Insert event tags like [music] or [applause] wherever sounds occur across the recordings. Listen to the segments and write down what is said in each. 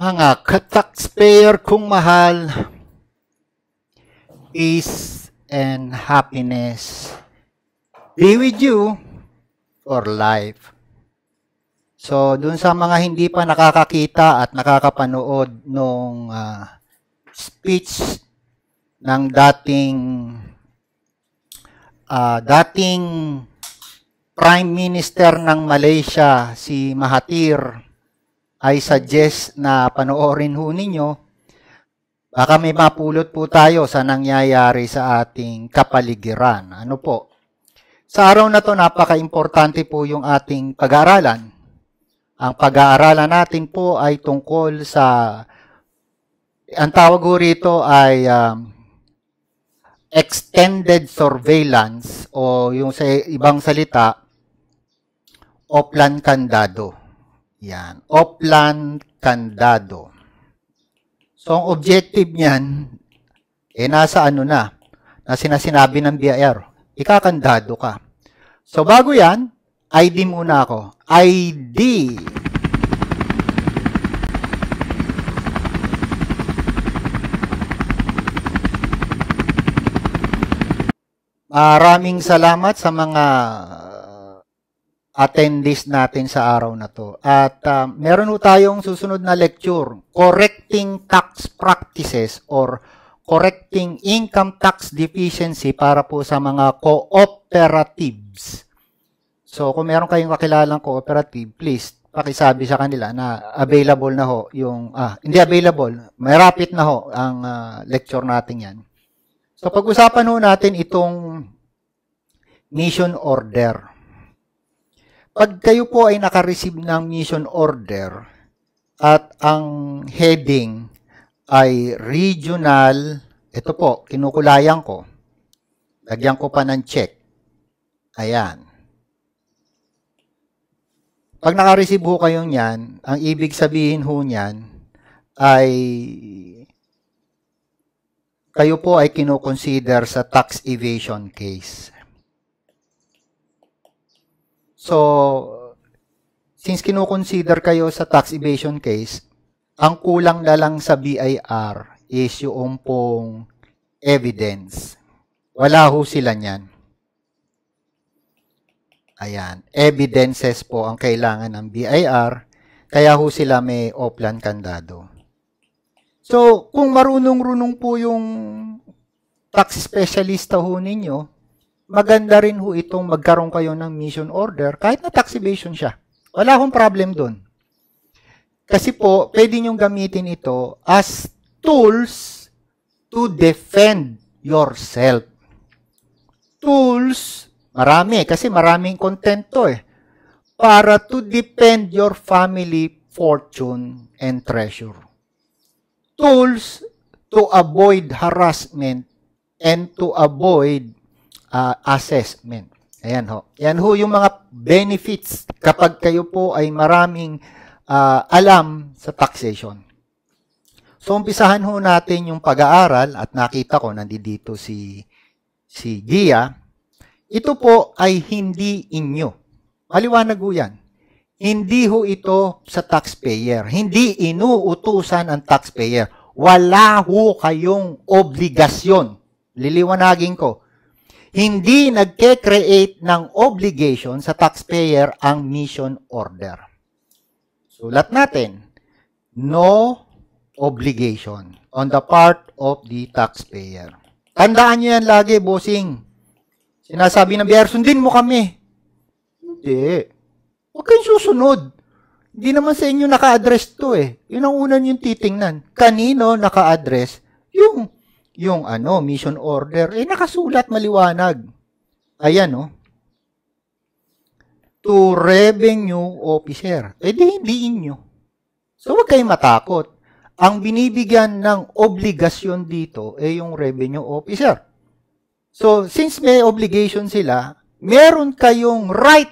ang taxpayer kung mahal peace and happiness be with you for life. So, dun sa mga hindi pa nakakakita at nakakapanood nung uh, speech ng dating uh, dating Prime Minister ng Malaysia si Mahathir I suggest na panoorin ho ninyo. Baka may mapulot po tayo sa nangyayari sa ating kapaligiran. Ano po? Sa araw na to, napaka-importante po yung ating pag-aaralan. Ang pag-aaralan natin po ay tungkol sa, ang tawag ho rito ay um, extended surveillance o yung sa ibang salita, o plan kandado. Yan. Oplan Candado. So, ang objective niyan, eh nasa ano na, na sinasinabi ng BIR, ikakandado ka. So, bago yan, ID muna ako. ID. Maraming salamat sa mga attendees natin sa araw na to. At uh, meron po tayong susunod na lecture, Correcting Tax Practices or Correcting Income Tax Deficiency para po sa mga cooperatives. So, kung meron kayong kakilalang cooperative, please pakisabi sa kanila na available na ho yung, ah, hindi available, may na ho ang uh, lecture natin yan. So, pag-usapan ho natin itong mission order. Pag kayo po ay nakareceive ng mission order at ang heading ay regional, ito po, kinukulayan ko. Lagyan ko pa ng check. Ayan. Pag nakareceive ho kayo niyan, ang ibig sabihin ho niyan ay kayo po ay kinukonsider sa tax evasion case. So, since kinoconsider kayo sa tax evasion case, ang kulang na lang sa BIR is yung pong evidence. Wala ho sila niyan. Ayan, evidences po ang kailangan ng BIR, kaya ho sila may Oplan kandado. So, kung marunong-runong po yung tax specialist ho ninyo, maganda rin ho itong magkaroon kayo ng mission order kahit na tax evasion siya. Wala akong problem doon. Kasi po, pwede niyong gamitin ito as tools to defend yourself. Tools, marami, kasi maraming content to eh. Para to defend your family fortune and treasure. Tools to avoid harassment and to avoid uh, assessment. Ayan ho. Yan ho yung mga benefits kapag kayo po ay maraming uh, alam sa taxation. So umpisahan ho natin yung pag-aaral at nakita ko nandito si si Gia. Ito po ay hindi inyo. Maliwanag ho yan. Hindi ho ito sa taxpayer. Hindi inuutusan ang taxpayer. Wala ho kayong obligasyon. Liliwanagin ko hindi nagke-create ng obligation sa taxpayer ang mission order. Sulat natin, no obligation on the part of the taxpayer. Tandaan nyo yan lagi, bossing. Sinasabi ng BR, sundin mo kami. Hindi. Huwag kayong susunod. Hindi naman sa inyo naka-address to eh. Yun ang una yung titingnan. Kanino naka-address? Yung yung ano, mission order, eh nakasulat maliwanag. Ayan, no? Oh. To revenue officer. Eh di hindiin nyo. So, huwag kayong matakot. Ang binibigyan ng obligasyon dito ay eh, yung revenue officer. So, since may obligation sila, meron kayong right.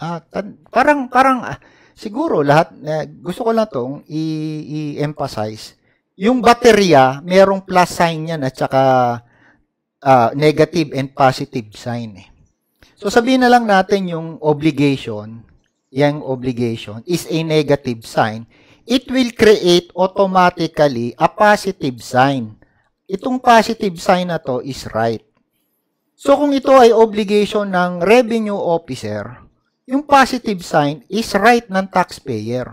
Ah, parang, parang, ah, siguro lahat, eh, gusto ko lang itong i-emphasize yung baterya, merong plus sign yan at saka uh, negative and positive sign. Eh. So sabihin na lang natin yung obligation, yung obligation is a negative sign. It will create automatically a positive sign. Itong positive sign na to is right. So kung ito ay obligation ng revenue officer, yung positive sign is right ng taxpayer.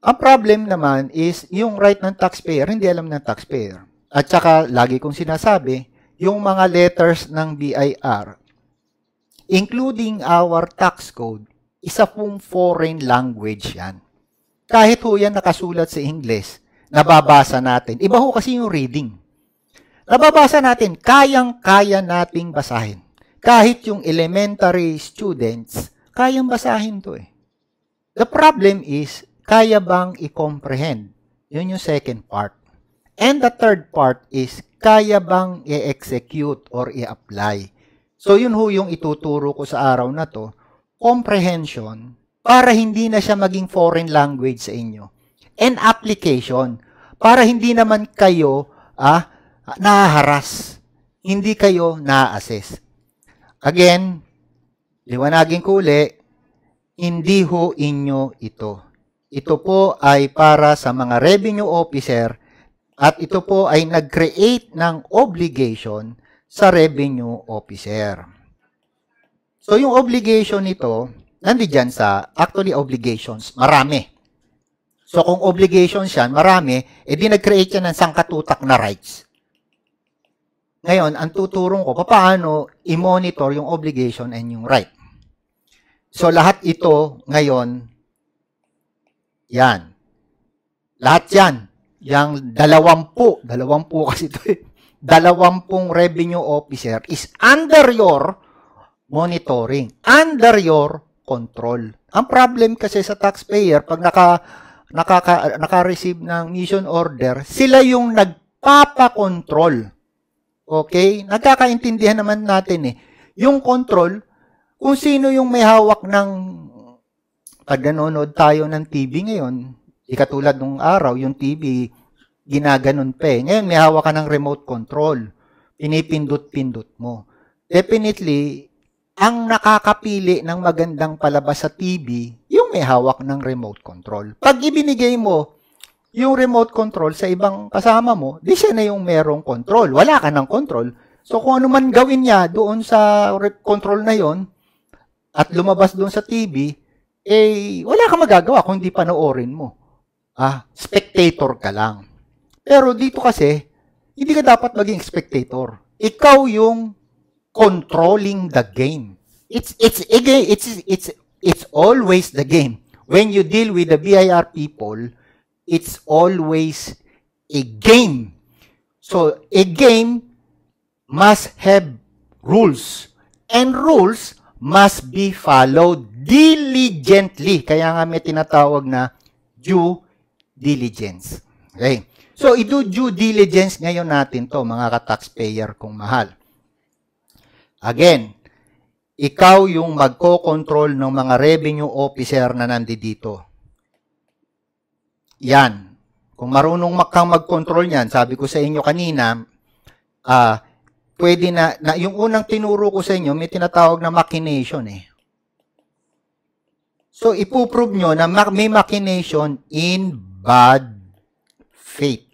Ang problem naman is yung right ng taxpayer, hindi alam ng taxpayer. At saka, lagi kong sinasabi, yung mga letters ng BIR, including our tax code, isa pong foreign language yan. Kahit ho yan nakasulat sa Ingles, nababasa natin. Iba ho kasi yung reading. Nababasa natin, kayang-kaya nating basahin. Kahit yung elementary students, kayang basahin to eh. The problem is, kaya bang i-comprehend? Yun yung second part. And the third part is, kaya bang i-execute or i-apply? So, yun ho yung ituturo ko sa araw na to, comprehension, para hindi na siya maging foreign language sa inyo. And application, para hindi naman kayo ah, naharas, hindi kayo na-assess. Again, liwanagin ko uli, hindi ho inyo ito. Ito po ay para sa mga revenue officer at ito po ay nag-create ng obligation sa revenue officer. So yung obligation nito, nandiyan sa actually obligations, marami. So kung obligations yan, marami, edi eh, nag-create yan ng sangkatutak na rights. Ngayon, ang tuturong ko, paano i-monitor yung obligation and yung right. So lahat ito ngayon yan. Lahat yan. Yang dalawampu, dalawampu [laughs] kasi ito eh, dalawampung revenue officer is under your monitoring, under your control. Ang problem kasi sa taxpayer, pag naka, nakaka, naka-receive ng mission order, sila yung nagpapakontrol. Okay? Nagkakaintindihan naman natin eh. Yung control, kung sino yung may hawak ng pag nanonood tayo ng TV ngayon, di katulad nung araw, yung TV, ginaganon pa eh. Ngayon, may hawak ka ng remote control. Pinipindot-pindot mo. Definitely, ang nakakapili ng magandang palabas sa TV, yung may hawak ng remote control. Pag ibinigay mo yung remote control sa ibang kasama mo, di siya na yung merong control. Wala ka ng control. So kung ano man gawin niya doon sa control na yon at lumabas doon sa TV, eh, wala kang magagawa kung hindi panoorin mo. Ah, spectator ka lang. Pero dito kasi, hindi ka dapat maging spectator. Ikaw yung controlling the game. It's it's again it's it's it's always the game. When you deal with the BIR people, it's always a game. So a game must have rules and rules must be followed diligently. Kaya nga may tinatawag na due diligence. Okay? So, i-do due diligence ngayon natin to mga ka-taxpayer kong mahal. Again, ikaw yung magko-control ng mga revenue officer na nandito. Yan. Kung marunong kang mag-control niyan, sabi ko sa inyo kanina, ah, uh, pwede na, na, yung unang tinuro ko sa inyo, may tinatawag na machination eh. So, ipuprove nyo na may machination in bad faith.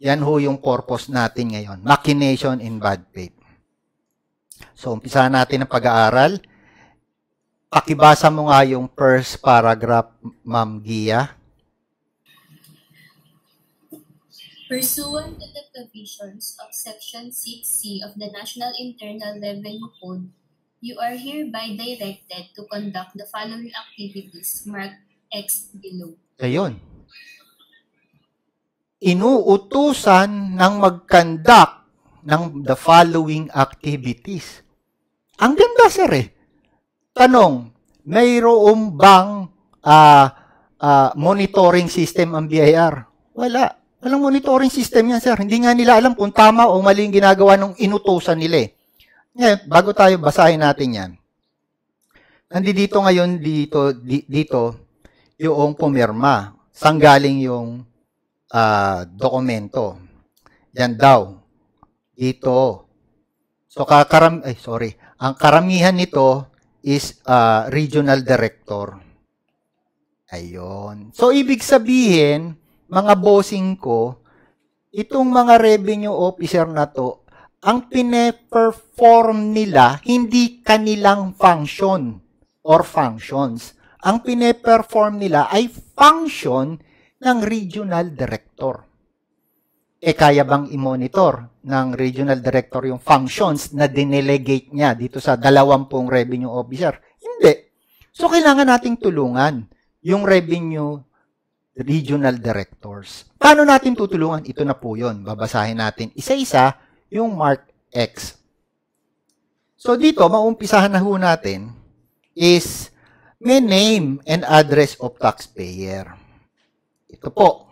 Yan ho yung purpose natin ngayon. Machination in bad faith. So, umpisa natin ang pag-aaral. Pakibasa mo nga yung first paragraph, Ma'am Gia. Pursuant to the provisions of Section 6C of the National Internal Revenue Code, You are hereby directed to conduct the following activities marked X below. Ayun. Inuutusan ng mag-conduct ng the following activities. Ang ganda sir eh. Tanong, mayroong bang uh, uh, monitoring system ang BIR? Wala. Walang monitoring system yan, sir. Hindi nga nila alam kung tama o mali yung ginagawa ng inutosan nila eh. Yeah, bago tayo basahin natin 'yan. Nandito ngayon dito dito yung pumirma. Sanggaling yung uh, dokumento. Yan daw. Dito. So kakaram ay sorry. Ang karamihan nito is uh, regional director. Ayun. So ibig sabihin, mga bossing ko, itong mga revenue officer na to ang pine-perform nila hindi kanilang function or functions. Ang pine-perform nila ay function ng regional director. E kaya bang i-monitor ng regional director yung functions na dinelegate niya dito sa dalawampung revenue officer? Hindi. So, kailangan nating tulungan yung revenue regional directors. Paano natin tutulungan? Ito na po yun. Babasahin natin isa-isa yung Mark X. So dito, maumpisahan na ho natin is may name and address of taxpayer. Ito po.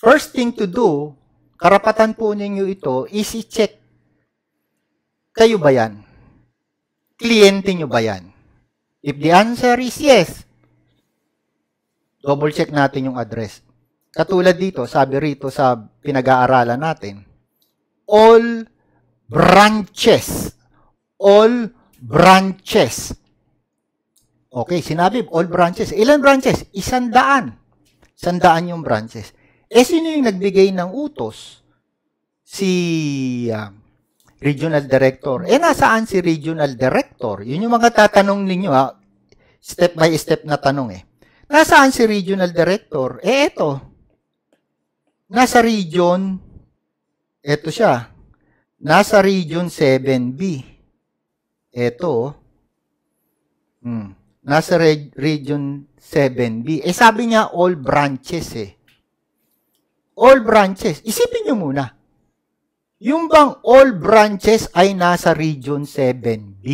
First thing to do, karapatan po ninyo ito is i-check. Kayo ba yan? Kliyente nyo ba yan? If the answer is yes, double check natin yung address. Katulad dito, sabi rito sa pinag-aaralan natin, all branches. All branches. Okay, sinabi, all branches. Ilan branches? Isandaan. Sandaan yung branches. Eh, sino yung nagbigay ng utos? Si uh, regional director. Eh, nasaan si regional director? Yun yung mga tatanong ninyo, ha? Step by step na tanong, eh. Nasaan si regional director? Eh, eto. Nasa region ito siya. Nasa region 7B. Ito. Hmm. Nasa re- region 7B. Eh sabi niya all branches eh. All branches. Isipin niyo muna. Yung bang all branches ay nasa region 7B.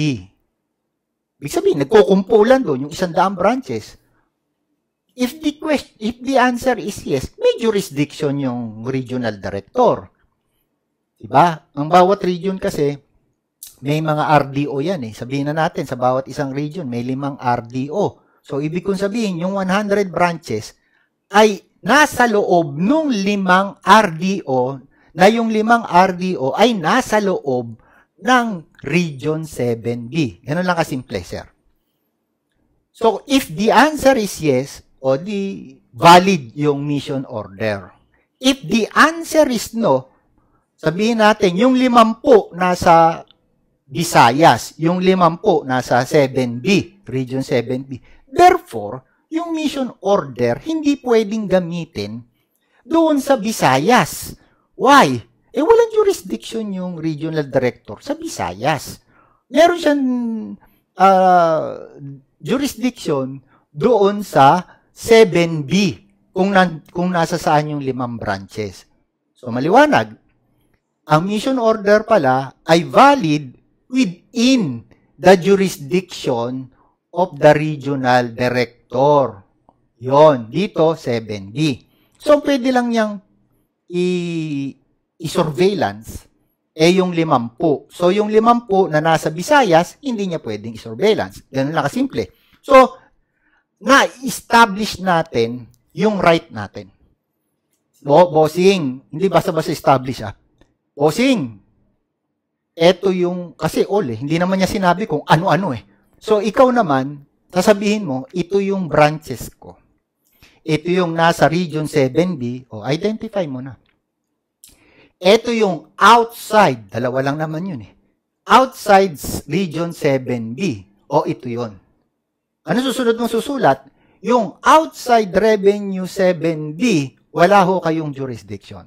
Ibig sabihin, nagkukumpulan doon yung isang daang branches. If the, question, if the answer is yes, may jurisdiction yung regional director. Diba? Ang bawat region kasi, may mga RDO yan eh. Sabihin na natin, sa bawat isang region, may limang RDO. So, ibig kong sabihin, yung 100 branches ay nasa loob nung limang RDO na yung limang RDO ay nasa loob ng Region 7B. Ganun lang kasimple, sir. So, if the answer is yes, o di valid yung mission order. If the answer is no, Sabihin natin, yung limampu nasa Visayas, yung limampu nasa 7B, Region 7B. Therefore, yung mission order hindi pwedeng gamitin doon sa Visayas. Why? Eh, walang jurisdiction yung regional director sa Visayas. Meron siyang uh, jurisdiction doon sa 7B kung, na, kung nasa saan yung limang branches. So, maliwanag, ang mission order pala ay valid within the jurisdiction of the regional director. Yon, dito 7D. So pwede lang niyang i- i-surveillance eh yung limampu. So yung limampu na nasa Visayas, hindi niya pwedeng i-surveillance. Ganun lang kasimple. So, na-establish natin yung right natin. Bo bossing, hindi basta-basta establish ah Osing, Ito yung, kasi all eh, hindi naman niya sinabi kung ano-ano eh. So, ikaw naman, sasabihin mo, ito yung branches ko. Ito yung nasa region 7B, o identify mo na. Ito yung outside, dalawa lang naman yun eh. Outside region 7B, o ito yon. Ano susunod mong susulat? Yung outside revenue 7B, wala ho kayong jurisdiction.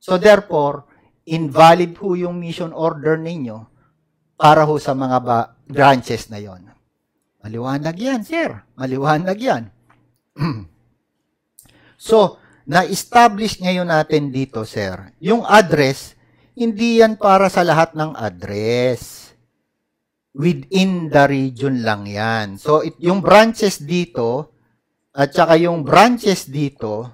So therefore, invalid po yung mission order ninyo para ho sa mga ba- branches na yon. Maliwanag yan, sir. Maliwanag yan. [clears throat] so, na-establish ngayon natin dito, sir, yung address, hindi yan para sa lahat ng address. Within the region lang yan. So, it, yung branches dito, at saka yung branches dito,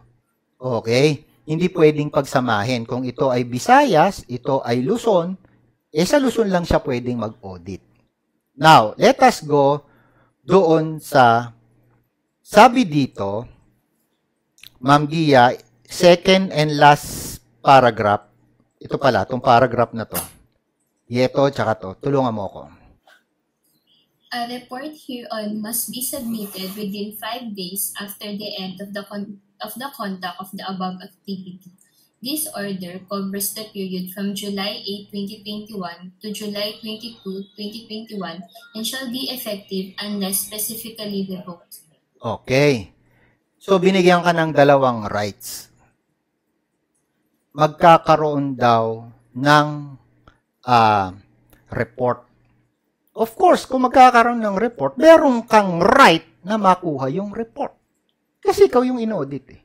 okay, hindi pwedeng pagsamahin. Kung ito ay Visayas, ito ay Luzon, eh sa Luzon lang siya pwedeng mag-audit. Now, let us go doon sa sabi dito, Ma'am Gia, second and last paragraph. Ito pala, itong paragraph na to. Yeto, tsaka to. Tulungan mo ako. A report hereon must be submitted within five days after the end of the con- of the conduct of the above activity. This order covers the period from July 8, 2021 to July 22, 2021 and shall be effective unless specifically revoked. Okay. So binigyan ka ng dalawang rights. Magkakaroon daw ng uh, report. Of course, kung magkakaroon ng report, meron kang right na makuha yung report. Kasi ikaw yung inaudit eh.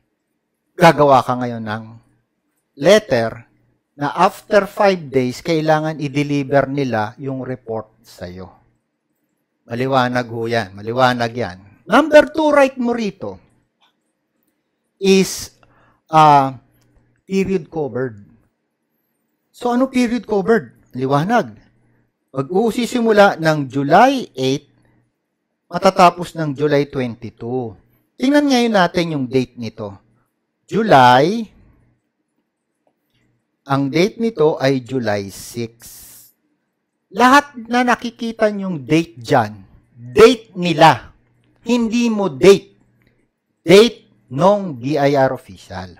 Gagawa ka ngayon ng letter na after 5 days, kailangan i-deliver nila yung report sa'yo. Maliwanag ho yan. Maliwanag yan. Number two, right mo rito is uh, period covered. So, ano period covered? Liwanag. Pag simula ng July 8, matatapos ng July 22. Tingnan ngayon natin yung date nito. July, ang date nito ay July 6. Lahat na nakikita yung date dyan, date nila. Hindi mo date. Date nung BIR official.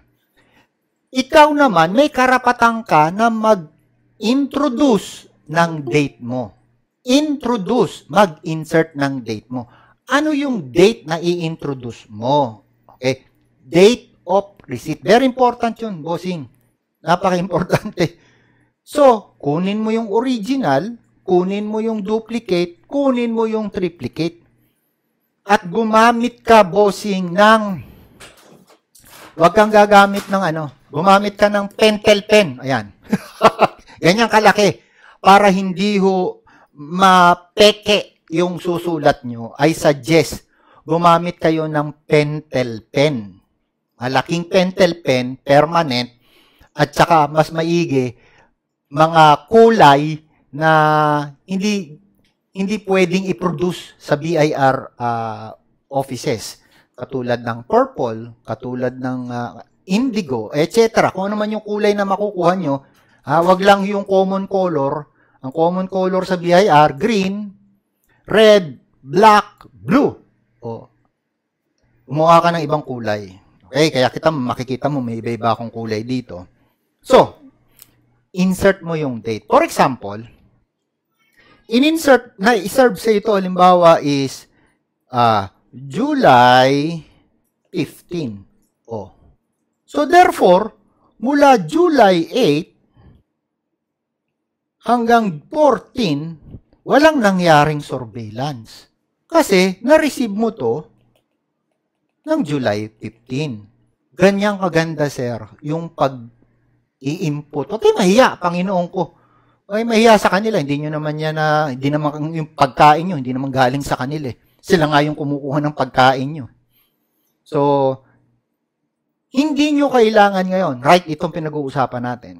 Ikaw naman, may karapatan ka na mag-introduce ng date mo. Introduce, mag-insert ng date mo ano yung date na i-introduce mo? Okay? Date of receipt. Very important yun, bossing. Napaka-importante. So, kunin mo yung original, kunin mo yung duplicate, kunin mo yung triplicate. At gumamit ka, bossing, ng... Huwag kang gagamit ng ano. Gumamit ka ng pentel pen. Ayan. [laughs] Ganyan kalaki. Para hindi ho mapeke yung susulat nyo, I suggest gumamit kayo ng pentel pen. Malaking pentel pen, permanent, at saka mas maigi, mga kulay na hindi hindi pwedeng i-produce sa BIR uh, ah, offices katulad ng purple, katulad ng uh, indigo, etc. Kung ano man yung kulay na makukuha nyo, uh, wag lang yung common color. Ang common color sa BIR, green, red, black, blue. O, umuha ka ng ibang kulay. Okay, kaya kita makikita mo may iba-iba akong kulay dito. So, insert mo yung date. For example, in-insert, na iserve sa ito, halimbawa is uh, July 15. O. So, therefore, mula July 8 hanggang 14, walang nangyaring surveillance kasi na-receive mo to ng July 15. Ganyang kaganda, sir, yung pag i-input. Okay, mahiya, Panginoon ko. Ay, mahiya sa kanila. Hindi nyo naman yan na, hindi naman yung pagkain nyo, hindi naman galing sa kanila. Eh. Sila nga yung kumukuha ng pagkain nyo. So, hindi nyo kailangan ngayon, right, itong pinag-uusapan natin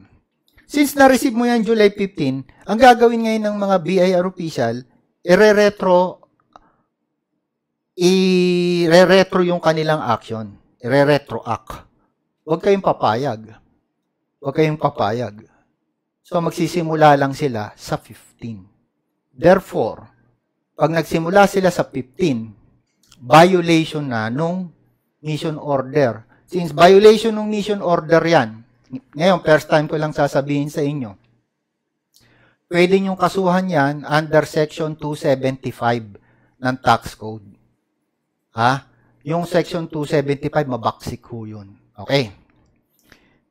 Since na-receive mo yan July 15, ang gagawin ngayon ng mga BIR official, ire-retro i-retro yung kanilang action. I-retro act. Huwag kayong papayag. Huwag kayong papayag. So magsisimula lang sila sa 15. Therefore, pag nagsimula sila sa 15, violation na nung mission order. Since violation ng mission order yan, ngayon, first time ko lang sasabihin sa inyo. Pwede niyong kasuhan yan under Section 275 ng tax code. Ha? Yung Section 275, mabaksik ho yun. Okay.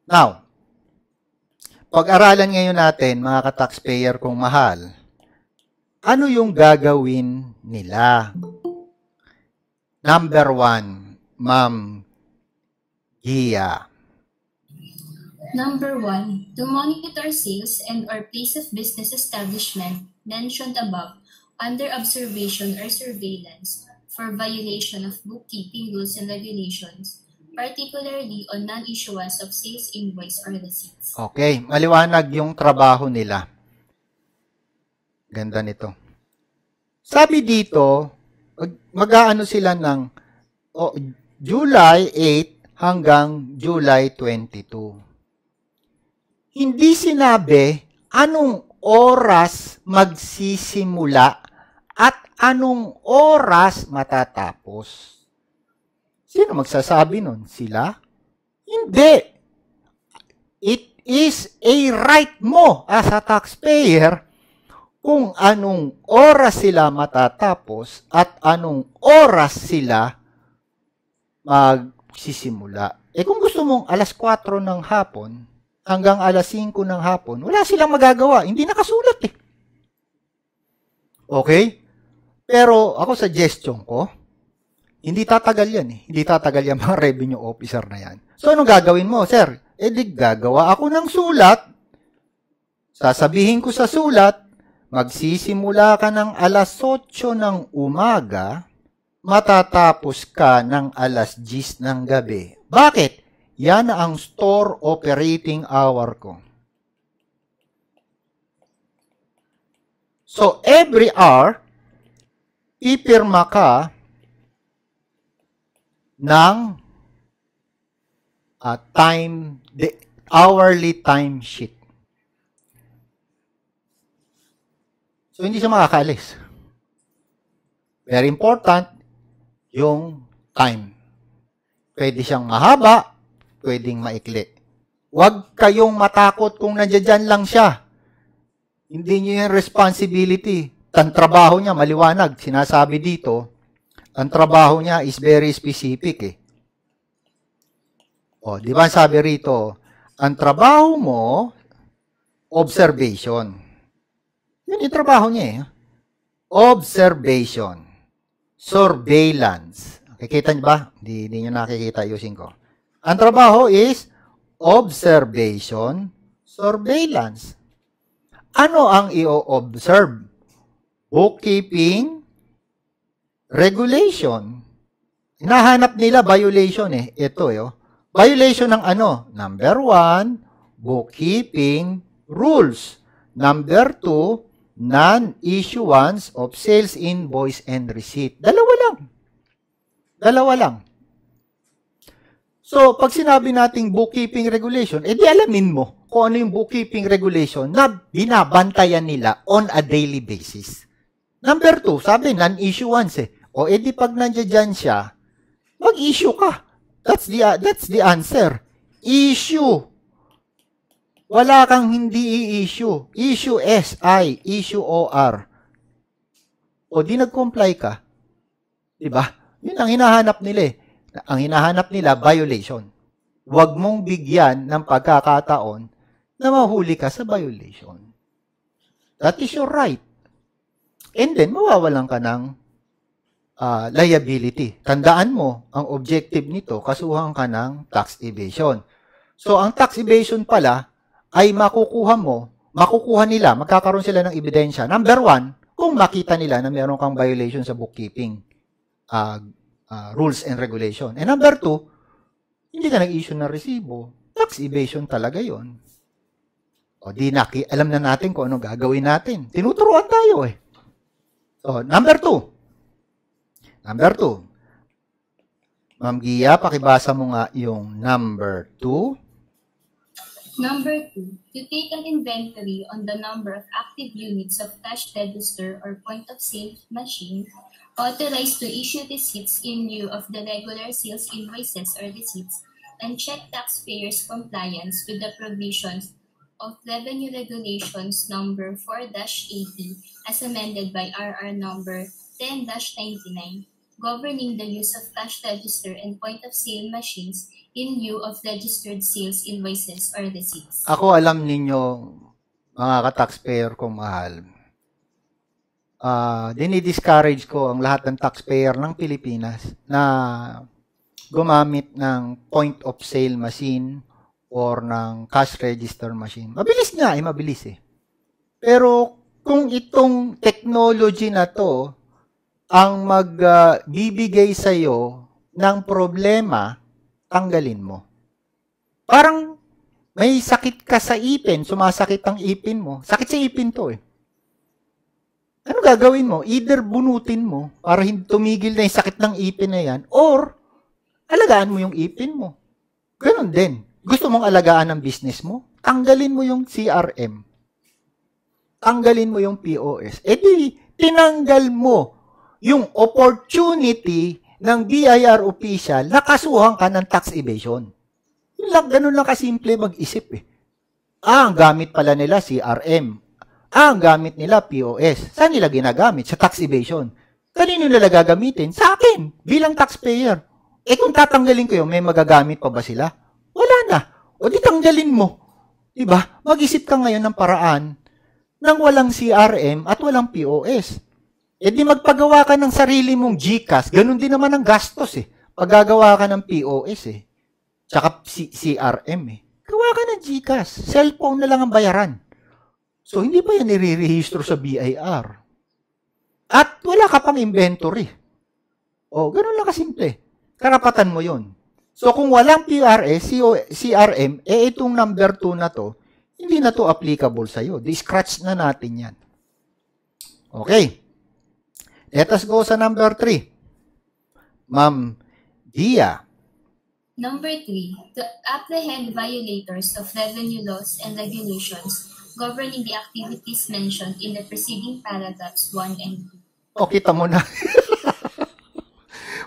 Now, pag-aralan ngayon natin, mga ka-taxpayer kong mahal, ano yung gagawin nila? Number one, Ma'am Gia. Number one, to monitor sales and or place of business establishment mentioned above under observation or surveillance for violation of bookkeeping rules and regulations, particularly on non-issuance of sales invoice or receipts. Okay, maliwanag yung trabaho nila. Ganda nito. Sabi dito, mag-aano sila ng oh, July 8 hanggang July 22 hindi sinabi anong oras magsisimula at anong oras matatapos. Sino magsasabi nun? Sila? Hindi. It is a right mo as a taxpayer kung anong oras sila matatapos at anong oras sila magsisimula. Eh kung gusto mong alas 4 ng hapon, hanggang alas 5 ng hapon, wala silang magagawa. Hindi nakasulat eh. Okay? Pero ako suggestion ko, hindi tatagal yan eh. Hindi tatagal yan [laughs] mga revenue officer na yan. So anong gagawin mo, sir? Eh di gagawa ako ng sulat. Sasabihin ko sa sulat, magsisimula ka ng alas 8 ng umaga, matatapos ka ng alas 10 ng gabi. Bakit? Yan ang store operating hour ko. So, every hour, ipirma ka ng uh, time, the hourly time sheet. So, hindi siya makakaalis. Very important, yung time. Pwede siyang mahaba, pwedeng maikli. Huwag kayong matakot kung nandiyan lang siya. Hindi niyo yung responsibility. Ang trabaho niya, maliwanag, sinasabi dito, ang trabaho niya is very specific eh. O, di ba sabi rito, ang trabaho mo, observation. Yun yung trabaho niya eh. Observation. Surveillance. Nakikita niyo ba? Hindi, niyo nakikita, using ko. Ang trabaho is observation, surveillance. Ano ang i-observe? Bookkeeping, regulation. Hinahanap nila violation eh. Ito eh. Oh. Violation ng ano? Number one, bookkeeping rules. Number two, non-issuance of sales invoice and receipt. Dalawa lang. Dalawa lang. So, pag sinabi nating bookkeeping regulation, edi alamin mo kung ano yung bookkeeping regulation na binabantayan nila on a daily basis. Number two, sabi, non once eh. O edi pag nandiyan siya, mag-issue ka. That's the, uh, that's the answer. Issue. Wala kang hindi i-issue. Issue SI, issue OR. O di nag-comply ka. Diba? Yun ang hinahanap nila eh ang hinahanap nila, violation. Huwag mong bigyan ng pagkakataon na mahuli ka sa violation. That is your right. And then, mawawalan ka ng uh, liability. Tandaan mo, ang objective nito, kasuhan ka ng tax evasion. So, ang tax evasion pala ay makukuha mo, makukuha nila, magkakaroon sila ng ebidensya. Number one, kung makita nila na meron kang violation sa bookkeeping uh, uh, rules and regulation. And number two, hindi ka nag-issue ng resibo. Tax evasion talaga yon. O di naki, alam na natin kung ano gagawin natin. Tinuturuan tayo eh. So, number two. Number two. Ma'am Gia, pakibasa mo nga yung number two. Number two, to take an inventory on the number of active units of cash register or point of sale machine authorized to issue receipts in lieu of the regular sales invoices or receipts, and check taxpayers' compliance with the provisions of Revenue Regulations Number 4-80 as amended by RR Number 10-99 governing the use of cash register and point-of-sale machines in lieu of registered sales invoices or receipts. Ako alam ninyo, mga ka-taxpayer kong mahal, uh, dinidiscourage ko ang lahat ng taxpayer ng Pilipinas na gumamit ng point of sale machine or ng cash register machine. Mabilis nga, eh, mabilis eh. Pero kung itong technology na to ang magbibigay uh, sa iyo ng problema, tanggalin mo. Parang may sakit ka sa ipin, sumasakit ang ipin mo. Sakit sa ipin to eh ano gagawin mo? Either bunutin mo para hindi tumigil na yung sakit ng ipin na yan, or alagaan mo yung ipin mo. Ganon din. Gusto mong alagaan ang business mo? Tanggalin mo yung CRM. Tanggalin mo yung POS. E di, tinanggal mo yung opportunity ng BIR official na kasuhan ka ng tax evasion. Yung lang, ganun lang kasimple mag-isip eh. Ah, ang gamit pala nila CRM ang gamit nila POS. Saan nila ginagamit? Sa tax evasion. Kanino nila gagamitin? Sa akin, bilang taxpayer. Eh kung tatanggalin ko yun, may magagamit pa ba sila? Wala na. O di tanggalin mo. Diba? Mag-isip ka ngayon ng paraan nang walang CRM at walang POS. E eh, di magpagawa ka ng sarili mong GCash, ganun din naman ang gastos eh. Paggagawa ka ng POS eh. Tsaka C- CRM eh. Gawa ka ng GCash. Cellphone na lang ang bayaran. So, hindi pa yan nire-rehistro sa BIR. At wala ka pang inventory. O, ganun lang kasimple. Karapatan mo yon. So, kung walang PRS, CRM, eh itong number 2 na to, hindi na to applicable sa'yo. Discratch na natin yan. Okay. Let us go sa number 3. Ma'am Dia. Number 3, to apprehend violators of revenue laws and regulations governing the activities mentioned in the preceding paragraphs 1 and 2. Okay, tama mo na.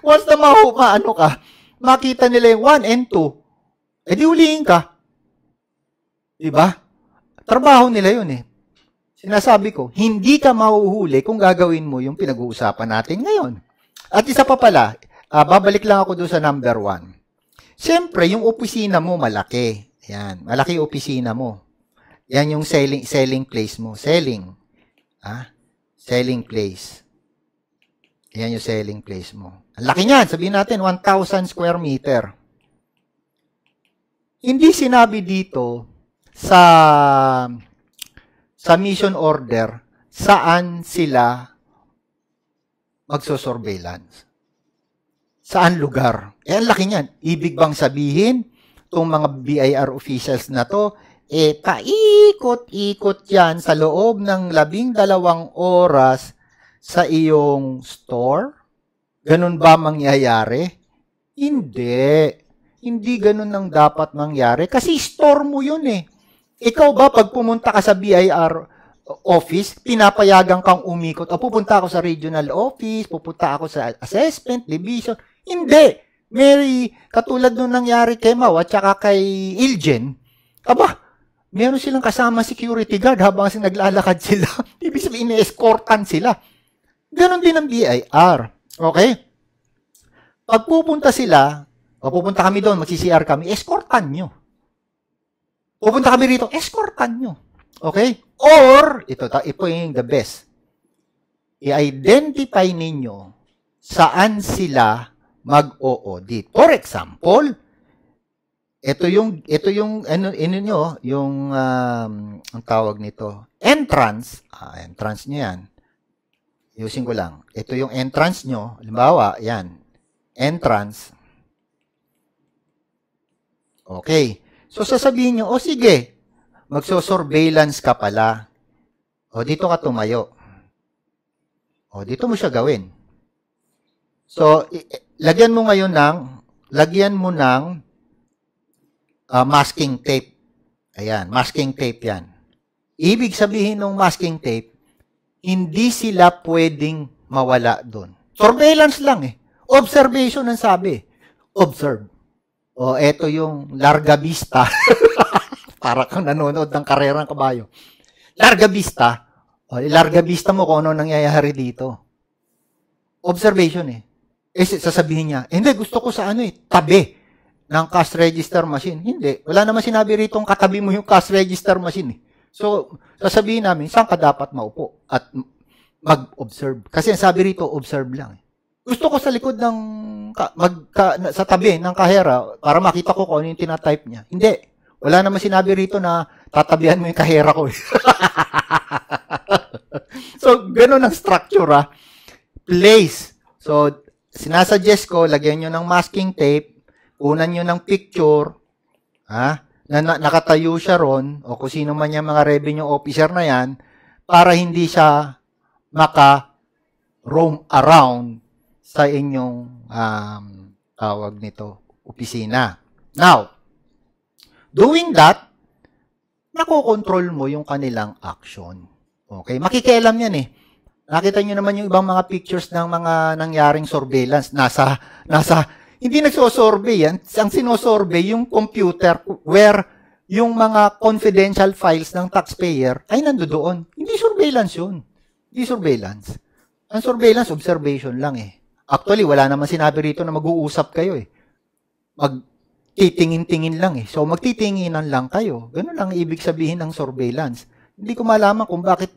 Once na mahupa, ano ka, makita nila yung 1 and 2, edi eh, huliin ka. Diba? Trabaho nila yun eh. Sinasabi ko, hindi ka mahuhuli kung gagawin mo yung pinag-uusapan natin ngayon. At isa pa pala, uh, babalik lang ako doon sa number 1. Siyempre, yung opisina mo malaki. Yan, malaki opisina mo. Yan yung selling selling place mo. Selling. Ah, selling place. Yan yung selling place mo. Ang laki niyan. Sabihin natin, 1,000 square meter. Hindi sinabi dito sa sa mission order saan sila magso-surveillance. Saan lugar? Eh, ang laki niyan. Ibig bang sabihin, itong mga BIR officials na to, eh paikot-ikot yan sa loob ng labing dalawang oras sa iyong store? Ganun ba mangyayari? Hindi. Hindi ganun ang dapat mangyari. Kasi store mo yun eh. Ikaw ba pag pumunta ka sa BIR office, pinapayagan kang umikot? O pupunta ako sa regional office, pupunta ako sa assessment, division? Hindi. Mary, katulad nung nangyari kay Mawa at saka kay Iljen, aba, meron silang kasama security guard habang naglalakad sila. [laughs] Ibig sabihin, ine-escortan sila. Ganon din ang BIR. Okay? Pagpupunta sila, o pupunta kami doon, magsi-CR kami, escortan nyo. Pupunta kami rito, escortan nyo. Okay? Or, ito, ito yung the best. I-identify ninyo saan sila mag-o-audit. For example, ito yung ito yung ano ino nyo, yung um, ang tawag nito. Entrance, ah, entrance niyo 'yan. Using ko lang. Ito yung entrance nyo. Halimbawa, 'yan. Entrance. Okay. So sasabihin niyo, oh, sige, magso-surveillance ka pala." O dito ka tumayo. O dito mo siya gawin. So lagyan mo ngayon ng lagyan mo ng uh, masking tape. Ayan, masking tape yan. Ibig sabihin ng masking tape, hindi sila pwedeng mawala doon. Surveillance lang eh. Observation ang sabi. Observe. O, eto yung larga vista. [laughs] Para kang nanonood ng karerang kabayo. Larga vista. O, larga vista mo kung ano nangyayari dito. Observation eh. Eh, sasabihin niya, hindi, gusto ko sa ano eh, tabi ng cash register machine. Hindi. Wala naman sinabi rito katabi mo yung cash register machine. Eh. So, sasabihin namin, saan ka dapat maupo at mag-observe? Kasi ang sabi rito, observe lang. Eh. Gusto ko sa likod ng, mag, ka, sa tabi ng kahera para makita ko kung ano yung tinatype niya. Hindi. Wala naman sinabi rito na tatabihan mo yung kahera ko. Eh. [laughs] so, ganun ang structure ah. Place. So, sinasuggest ko, lagyan nyo ng masking tape kunan nyo ng picture, ha, na, na nakatayo siya ron, o kung sino man yung mga revenue officer na yan, para hindi siya maka-roam around sa inyong um, tawag nito, opisina. Now, doing that, nakokontrol mo yung kanilang action. Okay? Makikialam yan eh. Nakita nyo naman yung ibang mga pictures ng mga nangyaring surveillance. Nasa, nasa hindi nagsosorbe yan. Ang sinosorbe yung computer where yung mga confidential files ng taxpayer ay nandoon. Hindi surveillance yun. Hindi surveillance. Ang surveillance, observation lang eh. Actually, wala naman sinabi rito na mag-uusap kayo eh. Mag titingin-tingin lang eh. So, magtitinginan lang kayo. Ganun lang ibig sabihin ng surveillance. Hindi ko malaman kung bakit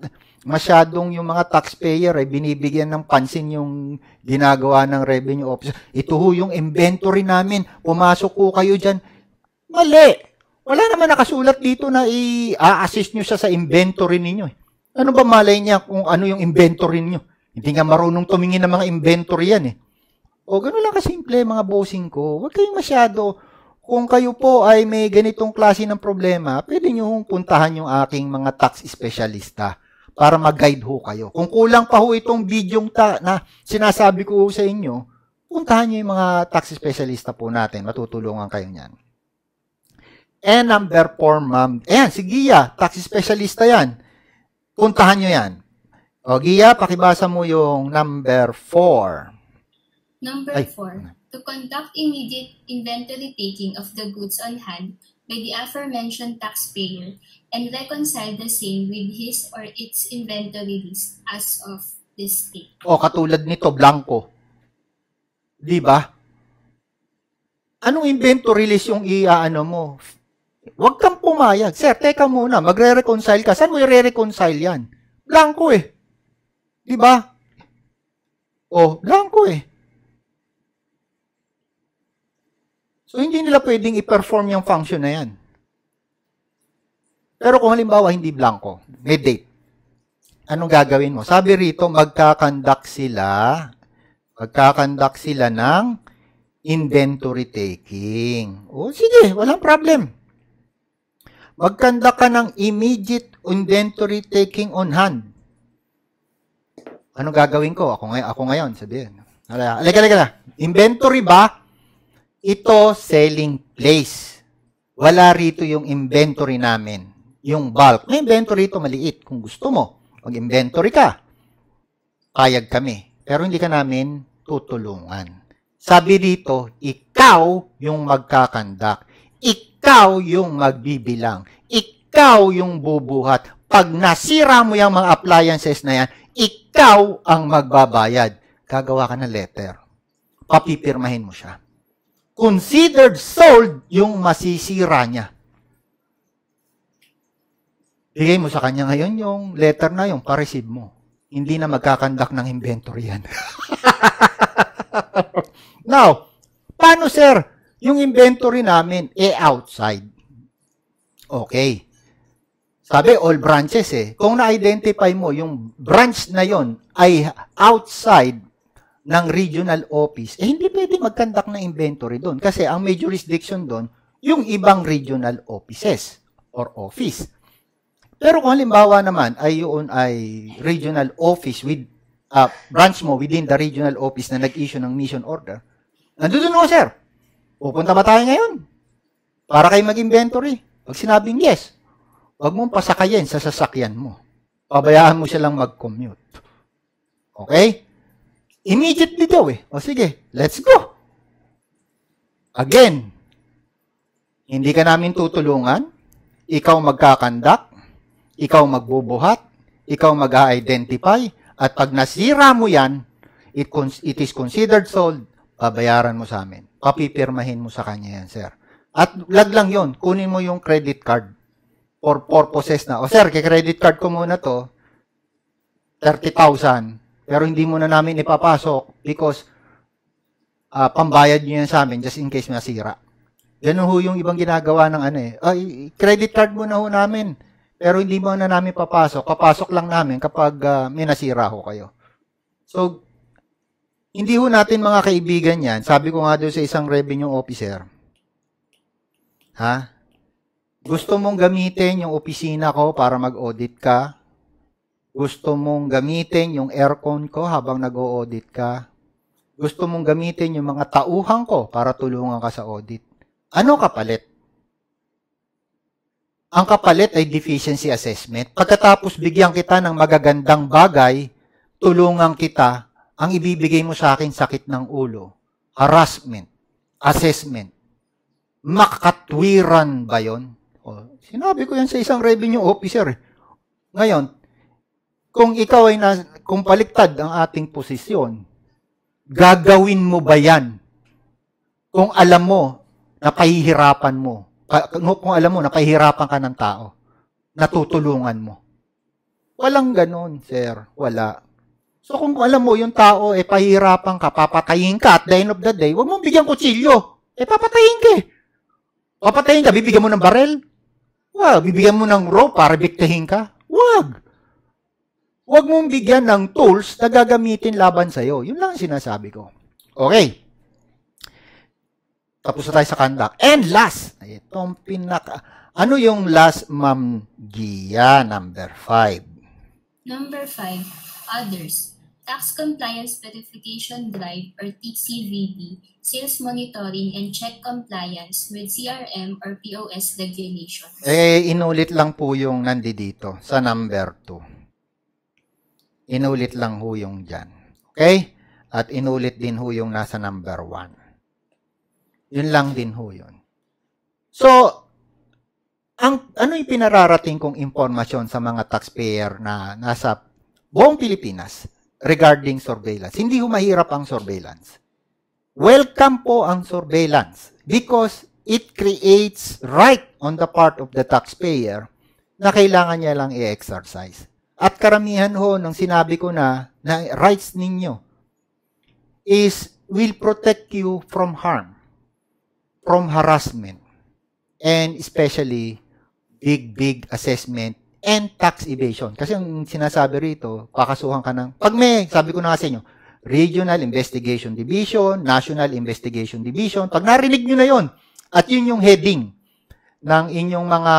masyadong yung mga taxpayer ay eh, binibigyan ng pansin yung ginagawa ng revenue officer. Ito ho yung inventory namin. Pumasok ko kayo dyan. Mali. Wala naman nakasulat dito na i-assist nyo siya sa inventory ninyo. Eh. Ano ba malay niya kung ano yung inventory ninyo? Hindi nga marunong tumingin ng mga inventory yan eh. O gano'n lang kasimple mga bossing ko. Huwag kayong masyado kung kayo po ay may ganitong klase ng problema, pwede nyo puntahan yung aking mga tax specialista para mag-guide ho kayo. Kung kulang pa ho itong video ta- na sinasabi ko sa inyo, puntahan niyo yung mga tax specialista po natin. Matutulungan kayo niyan. And number 4, ma'am. Ayan, si Gia, tax specialista yan. Puntahan niyo yan. O, Gia, pakibasa mo yung number 4. Number 4. To conduct immediate inventory taking of the goods on hand by the aforementioned taxpayer and reconcile the same with his or its inventory list as of this date. O katulad nito, blanco. 'Di ba? Anong inventory list yung iaano mo? Huwag kang pumayag. Sir, teka muna, magre-reconcile ka. Saan mo i-reconcile yan? Blanco eh. 'Di ba? O, blanco eh. So, hindi nila pwedeng i-perform yung function na yan. Pero kung halimbawa hindi blanco, may date, anong gagawin mo? Sabi rito, magkakandak sila, magkakandak sila ng inventory taking. O sige, walang problem. Magkanda ka ng immediate inventory taking on hand. Anong gagawin ko? Ako, ngay ako ngayon, sabihin. Halika, halika, halika. Inventory ba? Ito selling place. Wala rito yung inventory namin, yung bulk. May inventory ito maliit kung gusto mo. Mag-inventory ka. kayag kami. Pero hindi ka namin tutulungan. Sabi dito, ikaw yung magkakandak. Ikaw yung magbibilang. Ikaw yung bubuhat. Pag nasira mo yung mga appliances na yan, ikaw ang magbabayad. Gagawa ka ng letter. Papipirmahin mo siya. Considered sold yung masisira niya. Bigay mo sa kanya ngayon yung letter na yung pa-receive mo. Hindi na magkakandak ng inventory yan. [laughs] Now, paano sir? Yung inventory namin, eh, outside. Okay. Sabi, all branches eh. Kung na-identify mo yung branch na yon ay outside ng regional office, eh hindi pwede mag-conduct ng inventory doon kasi ang may jurisdiction doon, yung ibang regional offices or office. Pero kung halimbawa naman ay yun ay regional office with uh, branch mo within the regional office na nag-issue ng mission order, nandun ako, sir. Pupunta ba tayo ngayon? Para kayo mag-inventory. Pag sinabing yes, huwag mong pasakayin sa sasakyan mo. Pabayaan mo silang mag-commute. Okay? Immediately daw eh. O sige, let's go. Again, hindi ka namin tutulungan, ikaw magkakandak, ikaw magbubuhat, ikaw mag-identify, at pag nasira mo yan, it, it is considered sold, babayaran mo sa amin. Papipirmahin mo sa kanya yan, sir. At lag lang yon kunin mo yung credit card for purposes na, o sir, kay credit card ko muna to, 30,000 pero hindi muna namin ipapasok because uh, pambayad nyo yan sa amin just in case masira. Ganun ho yung ibang ginagawa ng ano eh. Ay, credit card muna ho namin. Pero hindi mo na namin papasok. Papasok lang namin kapag uh, may nasira ho kayo. So, hindi ho natin mga kaibigan yan. Sabi ko nga doon sa isang revenue officer. Ha? Gusto mong gamitin yung opisina ko para mag-audit ka? Gusto mong gamitin yung aircon ko habang nag-audit ka? Gusto mong gamitin yung mga tauhan ko para tulungan ka sa audit? Ano kapalit? Ang kapalit ay deficiency assessment. Pagkatapos bigyan kita ng magagandang bagay, tulungan kita, ang ibibigay mo sa akin sakit ng ulo, harassment, assessment. Makatwiran ba yon? O, sinabi ko yan sa isang revenue officer. Eh. Ngayon, kung ikaw ay na, kung paliktad ang ating posisyon, gagawin mo ba yan? Kung alam mo na pahihirapan mo, kung alam mo na pahihirapan ka ng tao, natutulungan mo. Walang ganon, sir. Wala. So kung alam mo yung tao, eh pahihirapan ka, papatayin ka at the end of the day, huwag mong bigyan kutsilyo. Eh papatayin ka eh. Papatayin ka, bibigyan mo ng barel. Wag, bibigyan mo ng rope para biktahin ka. Wag. Huwag mong bigyan ng tools na gagamitin laban sa'yo. Yun lang ang sinasabi ko. Okay. Tapos na tayo sa conduct. And last, itong pinaka... Ano yung last, Ma'am Gia, number 5? Number 5, others. Tax Compliance Verification Drive or TCVD, sales monitoring and check compliance with CRM or POS regulation. Eh, inulit lang po yung nandito sa number 2. Inulit lang ho yung dyan. Okay? At inulit din ho yung nasa number 1. Yun lang din ho yun. So, ang, ano yung pinararating kong impormasyon sa mga taxpayer na nasa buong Pilipinas regarding surveillance? Hindi ho mahirap ang surveillance. Welcome po ang surveillance because it creates right on the part of the taxpayer na kailangan niya lang i-exercise. At karamihan ho ng sinabi ko na, na rights ninyo is will protect you from harm, from harassment, and especially big, big assessment and tax evasion. Kasi ang sinasabi rito, pakasuhan ka ng, pag may, sabi ko na sa inyo, Regional Investigation Division, National Investigation Division, pag narinig nyo na yon at yun yung heading ng inyong mga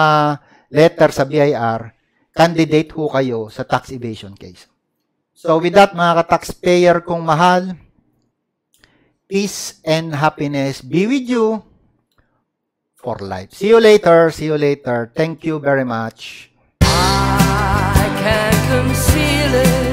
letter sa BIR, candidate ho kayo sa tax evasion case. So with that, mga ka-taxpayer kong mahal, peace and happiness be with you for life. See you later. See you later. Thank you very much. I can't conceal it.